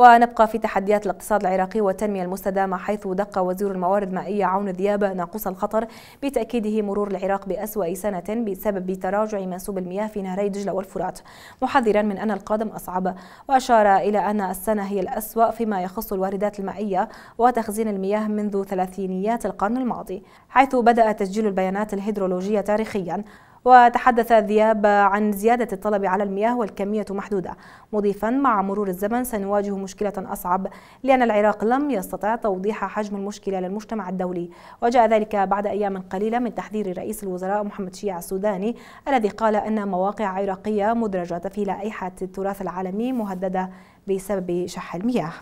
ونبقى في تحديات الاقتصاد العراقي والتنمية المستدامة حيث دق وزير الموارد المائية عون ذيابة ناقوس الخطر بتأكيده مرور العراق بأسوأ سنة بسبب تراجع منسوب المياه في نهري دجلة والفرات محذرا من أن القادم أصعب وأشار إلى أن السنة هي الأسوأ فيما يخص الواردات المائية وتخزين المياه منذ ثلاثينيات القرن الماضي حيث بدأ تسجيل البيانات الهيدرولوجية تاريخيا وتحدث ذياب عن زيادة الطلب على المياه والكمية محدودة مضيفا مع مرور الزمن سنواجه مشكلة أصعب لأن العراق لم يستطع توضيح حجم المشكلة للمجتمع الدولي وجاء ذلك بعد أيام قليلة من تحذير رئيس الوزراء محمد شيع السوداني الذي قال أن مواقع عراقية مدرجة في لائحة التراث العالمي مهددة بسبب شح المياه